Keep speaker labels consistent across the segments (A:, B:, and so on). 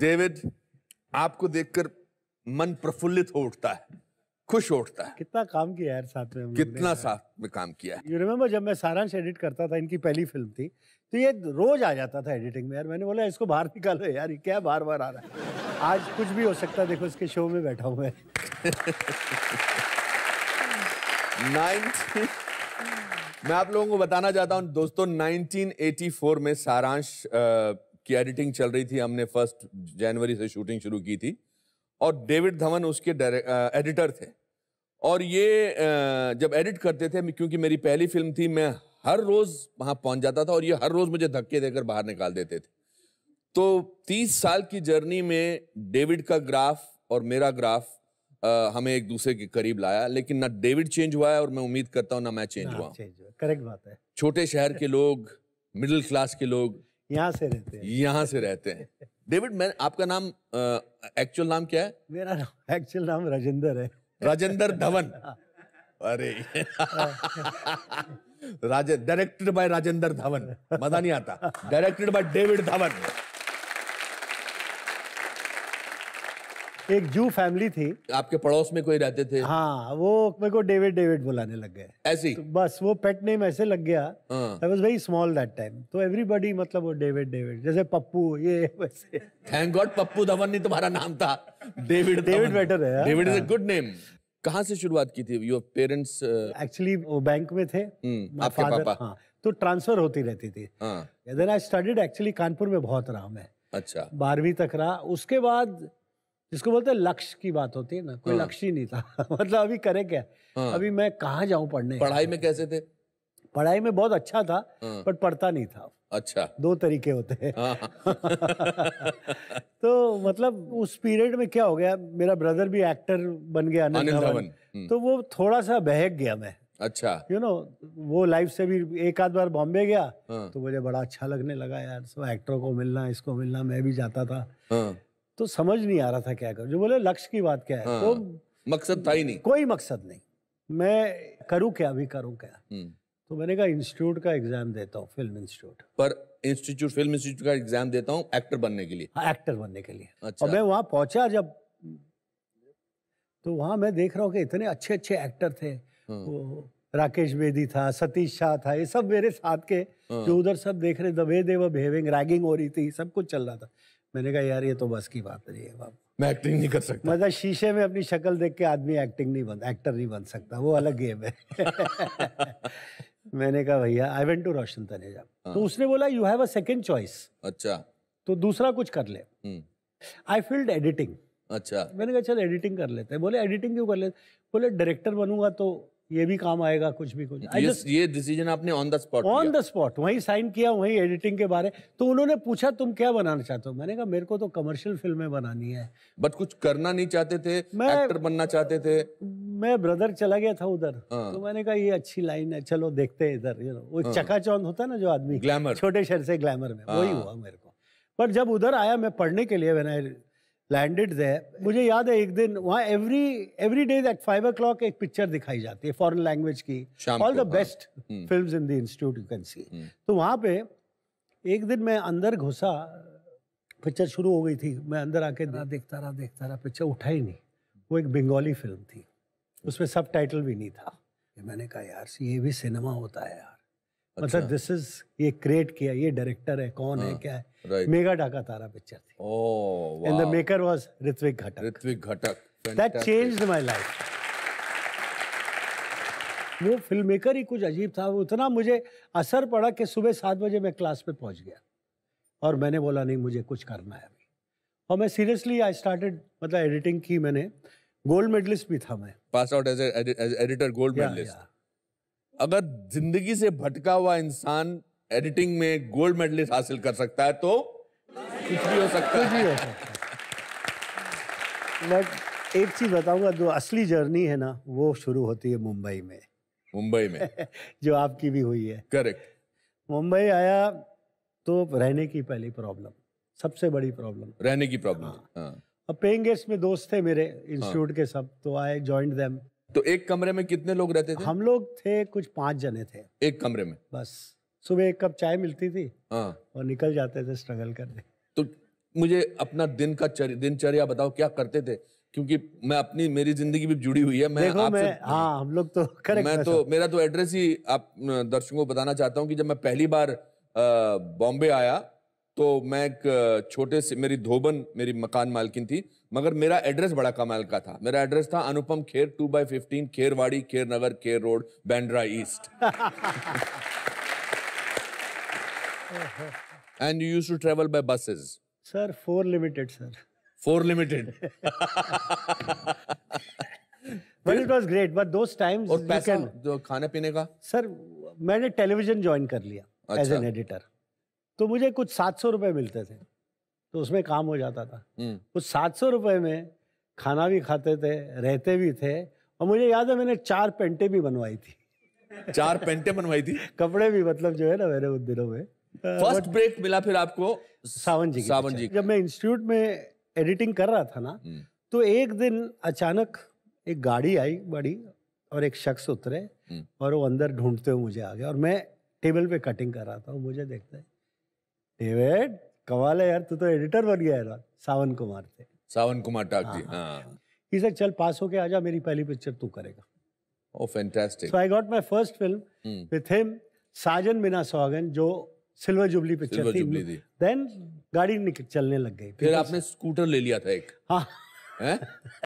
A: David आपको देखकर मन प्रफुल्लित हो उठता है खुश हो उठता
B: है कितना काम किया यार साथ में कितना
A: साथ में काम
B: किया है यू रिमेम्बर जब मैं सारांश एडिट करता था इनकी पहली फिल्म थी तो ये रोज आ जाता था एडिटिंग में यार मैंने बोला इसको बाहर निकालो यार ये क्या बार बार आ रहा है आज कुछ भी हो सकता है देखो इसके शो में बैठा हूँ मैं
A: मैं आप लोगों को बताना चाहता हूँ दोस्तों 1984 में सारांश आ, की एडिटिंग चल रही थी हमने फर्स्ट जनवरी से शूटिंग शुरू की थी और डेविड धवन उसके एडिटर थे और ये जब एडिट करते थे क्योंकि मेरी पहली फिल्म थी मैं हर रोज़ वहाँ पहुंच जाता था और ये हर रोज़ मुझे धक्के देकर बाहर निकाल देते थे तो तीस साल की जर्नी में डेविड का ग्राफ और मेरा ग्राफ हमें एक दूसरे के करीब लाया लेकिन ना डेविड चेंज हुआ है और मैं उम्मीद करता हूँ ना मैं चेंज हुआ
B: करेक्ट बात है
A: छोटे शहर के लोग मिडिल क्लास के लोग यहाँ से रहते हैं यहाँ से रहते हैं डेविड मैं आपका नाम एक्चुअल नाम क्या है
B: मेरा नाम एक्चुअल नाम राजेंद्र है राजेंद्र धवन हाँ। अरे राजे डायरेक्टेड बाय राजेंद्र धवन मजा नहीं आता डायरेक्टेड बाय डेविड धवन एक जू फैमिली थी आपके पड़ोस में कोई रहते थे हाँ वो मेरे को डेविड डेविड बुलाने लग गए ऐसी तो बस वो पेट नेम ऐसे लग गया I was very small that time तो एवरीबॉडी मतलब वो डेविड डेविड जैसे पप्पू ये वैसे
A: थैंक गॉड पप्पू धवन नहीं तुम्हारा नाम था डेविड डेविड
B: बेटर है हाँ। डेविड इज अ हाँ।
A: गुड नेम कहाँ से शुरुआत की थी योर पेरेंट्स एक्चुअली वो बैंक में थे हम्म, आपके पापा हाँ
B: तो ट्रांसफर होती रहती थी then I studied actually Kanpur में बहुत रहा मैं अच्छा बारहवीं तक रहा उसके बाद जिसको बोलते हैं लक्ष्य की बात होती है ना कोई हाँ। लक्ष्य ही नहीं था मतलब अभी करे क्या हाँ। अभी मैं कहा जाऊँ पढ़ने पढ़ाई में कैसे थे पढ़ाई में बहुत अच्छा था हाँ। बट पढ़ता नहीं था अच्छा दो तरीके होते हैं हाँ। तो मतलब उस पीरियड में क्या हो गया मेरा ब्रदर भी एक्टर बन गया अनिल धवन हम्म। तो वो थोड़ा सा बहक गया मैं अच्छा यू you नो know, वो लाइफ से भी एक आध बार बॉम्बे गया हाँ। तो मुझे बड़ा अच्छा लगने लगा यार सब एक्टरों को मिलना इसको मिलना मैं भी जाता था हाँ। तो समझ नहीं आ रहा था क्या करूं जो बोले लक्ष्य की बात क्या है तो हाँ, तो मकसद था ही नहीं कोई मकसद नहीं मैं करूं क्या अभी करूं क्या हम्म। तो मैंने कहा इंस्टीट्यूट का एग्जाम देता हूं फिल्म इंस्टीट्यूट
A: पर इंस्टीट्यूट फिल्म इंस्टीट्यूट का एग्जाम देता हूं एक्टर बनने के लिए
B: हाँ एक्टर बनने
A: के लिए अच्छा। और मैं
B: वहां पहुंचा जब तो वहां मैं देख रहा हूँ कि इतने अच्छे अच्छे एक्टर थे हाँ। वो राकेश बेदी था सतीश शाह था ये सब मेरे साथ के हाँ। जो उधर सब देख रहे दबे वे बिहेविंग रैगिंग हो रही थी सब कुछ चल रहा था मैंने कहा यार ये तो बस की बात नहीं है बाबू मैं एक्टिंग नहीं कर सकता मतलब शीशे में अपनी शक्ल देख के आदमी एक्टिंग नहीं बन एक्टर नहीं बन सकता वो अलग गेम है मैंने कहा भैया I went to Roshan Taneja तो उसने बोला you have a second choice अच्छा तो दूसरा कुछ कर ले आई फील्ड एडिटिंग अच्छा मैंने कहा चल एडिटिंग कर लेते हैं बोले एडिटिंग क्यों कर लेते बोले डायरेक्टर बनूंगा तो ये भी काम आएगा कुछ भी कुछ ये, just, ये डिसीजन आपने on the spot on the spot वही साइन किया वही एडिटिंग के बारे तो उन्होंने पूछा तुम क्या बनाना चाहते हो मैंने कहा मेरे को तो कमर्शियल फिल्में बनानी है बट कुछ करना नहीं चाहते थे मैं एक्टर बनना चाहते थे मैं ब्रदर चला गया था उधर हाँ। तो मैंने कहा ये अच्छी लाइन है चलो देखते हैं इधर यू नो वो हाँ। चकाचौंध होता है ना जो आदमी ग्लैमर छोटे शहर से ग्लैमर में वही हाँ। हुआ मेरे को पर जब उधर आया मैं पढ़ने के लिए मैंने लैंडेड देयर मुझे याद है एक दिन वहाँ every every days at five o'clock एक पिक्चर दिखाई जाती है फॉरेन लैंग्वेज की all the best film in the institute you can see तो वहाँ पे एक दिन मैं अंदर घुसा पिक्चर शुरू हो गई थी मैं अंदर आके देखता रहा देखता रहा पिक्चर उठा ही नहीं वो एक बंगाली फिल्म थी उसमें सब टाइटल भी नहीं था मैंने कहा यार ये भी सिनेमा होता है यार मतलब अच्छा। मतलब दिस इज ये क्रिएट किया ये डायरेक्टर है कौन हाँ, है क्या है right. मेगा डाका तारा पिक्चर थी in the maker was Ritwik Ghatak Ritwik Ghatak that changed my life वो फिल्म मेकर ही कुछ अजीब था उतना मुझे असर पड़ा कि सुबह सात बजे मैं क्लास पे पहुंच गया और मैंने बोला नहीं मुझे कुछ करना है अभी और मैं सीरियसली आई स्टार्टेड मतलब एडिटिंग की मैंने गोल्ड मेडलिस्ट भी था मैं
A: pass out as editor gold medalist अगर जिंदगी से भटका हुआ इंसान एडिटिंग में गोल्ड मेडलिस्ट हासिल कर सकता है तो
B: कुछ भी हो सकता है मैं एक चीज बताऊंगा जो असली जर्नी है ना वो शुरू होती है मुंबई में मुंबई में जो आपकी भी हुई है करेक्ट मुंबई आया तो रहने की पहली प्रॉब्लम सबसे बड़ी प्रॉब्लम
A: रहने की प्रॉब्लम हाँ। हाँ।
B: अब पेइंग गेस्ट में दोस्त थे मेरे इंस्टीट्यूट हाँ। के सब तो आए ज्वाइंट देम तो एक कमरे में कितने लोग रहते थे हम लोग थे कुछ पांच जने थे एक कमरे में बस सुबह एक कप चाय मिलती थी आ, हाँ। और निकल जाते थे स्ट्रगल करने
A: तो मुझे अपना दिन का दिनचर्या बताओ क्या करते थे क्योंकि मैं अपनी मेरी जिंदगी भी जुड़ी हुई है मैं देखो मैं
B: हाँ हम लोग तो करेक्ट मैं तो
A: मेरा तो एड्रेस ही आप दर्शकों को बताना चाहता हूँ कि जब मैं पहली बार बॉम्बे आया तो मैं एक छोटे से मेरी धोबन मेरी मकान मालकिन थी मगर मेरा एड्रेस बड़ा कमाल का था मेरा एड्रेस था Anupam Kher two by fifteen Kherwadi Kher Nagar Kher road Bandra east and you use to travel by buses
B: sir four limited sir four limited But it was great, but those times. और पैसा can, जो खाने पीने का? सर मैंने टेलीविजन ज्वाइन कर लिया एज एन एडिटर तो मुझे कुछ सात सौ रुपए मिलते थे तो उसमें काम हो जाता था उस हम्म। सात सौ रुपये में खाना भी खाते थे रहते भी थे और मुझे याद है मैंने चार पेंटे भी बनवाई थी चार पेंटे बनवाई थी कपड़े भी मतलब जो है ना मेरे उन दिनों में फर्स्ट ब्रेक मिला फिर आपको सावन जी सावन जी जब मैं इंस्टीट्यूट में एडिटिंग कर रहा था ना हम्म। तो एक दिन अचानक एक गाड़ी आई बड़ी और एक शख्स उतरे हम्म। और वो अंदर ढूंढते हुए मुझे आ गया और मैं टेबल पे कटिंग कर रहा था मुझे देखते डेविड कमाल है यार तू तो एडिटर बन गया यार सावन कुमार थे
A: सावन कुमार टाक जी हाँ
B: ही हाँ। सेड हाँ। चल पास होके आ जा मेरी पहली पिक्चर तू करेगा oh fantastic so I got my first film with him Saajan Bina Saugan जो सिल्वर जुबली पिक्चर थी देन गाड़ी निकल चलने लग गई फिर
A: आपने स्कूटर ले लिया था एक हाँ है?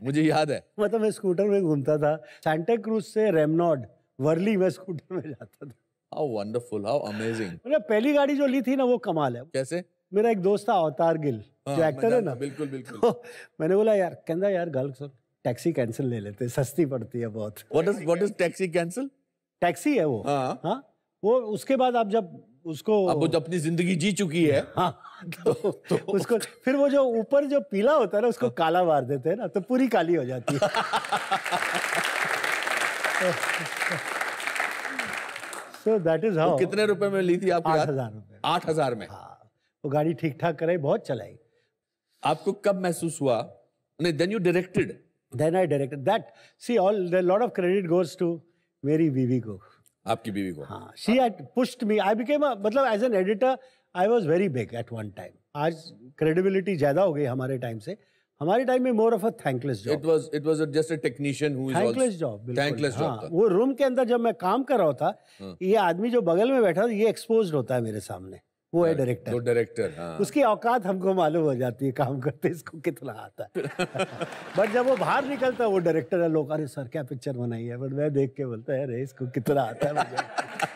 A: मुझे याद है
B: मतलब मैं स्कूटर में घूमता था सैंटा क्रूज से रेमनॉड वर्ली में स्कूटर में जाता था
A: हाउ वंडरफुल हाउ अमेजिंग
B: मतलब पहली गाड़ी जो ली थी ना वो कमाल है कैसे मेरा एक दोस्त था अवतार गिल हाँ, जो एक्टर है ना बिल्कुल बिल्कुल तो मैंने बोला यार कहना यार गल सर टैक्सी कैंसिल ले लेते सस्ती पड़ती है बहुत what is what is taxi cancel taxi है वो हाँ।, हाँ वो उसके बाद आप जब उसको अब वो
A: अपनी जिंदगी जी चुकी है
B: हाँ तो, तो उसको फिर वो जो ऊपर जो पीला होता है ना उसको काला मार देते हैं ना तो पूरी काली हो जाती है सो दैट इज हाउ कितने रुपए में ली थी आप आठ हजार रुपए आठ हजार में हाँ वो तो गाड़ी ठीक ठाक कराई बहुत चलाई आपको कब महसूस हुआ नहीं then you directed then I directed that see all the lot of credit goes to मेरी बीवी को
A: आपकी बीवी को हाँ
B: she had pushed me I became मतलब as an editor I was very big at one time आज credibility ज्यादा हो गई हमारे टाइम से हमारे टाइम में more of a thankless job it
A: was it was just a technician who is thankless job बिल्कुल हाँ, थैंकलेस जॉब
B: वो रूम के अंदर जब मैं काम कर रहा था हाँ। ये आदमी जो बगल में बैठा था ये एक्सपोज्ड होता है मेरे सामने वो है डायरेक्टर
A: वो डायरेक्टर हाँ।
B: उसकी औकात हमको मालूम हो जाती है काम करते इसको कितना आता है बट जब वो बाहर निकलता है वो डायरेक्टर है लोग अरे सर क्या पिक्चर बनाई है बट मैं देख के बोलता है अरे इसको कितना आता है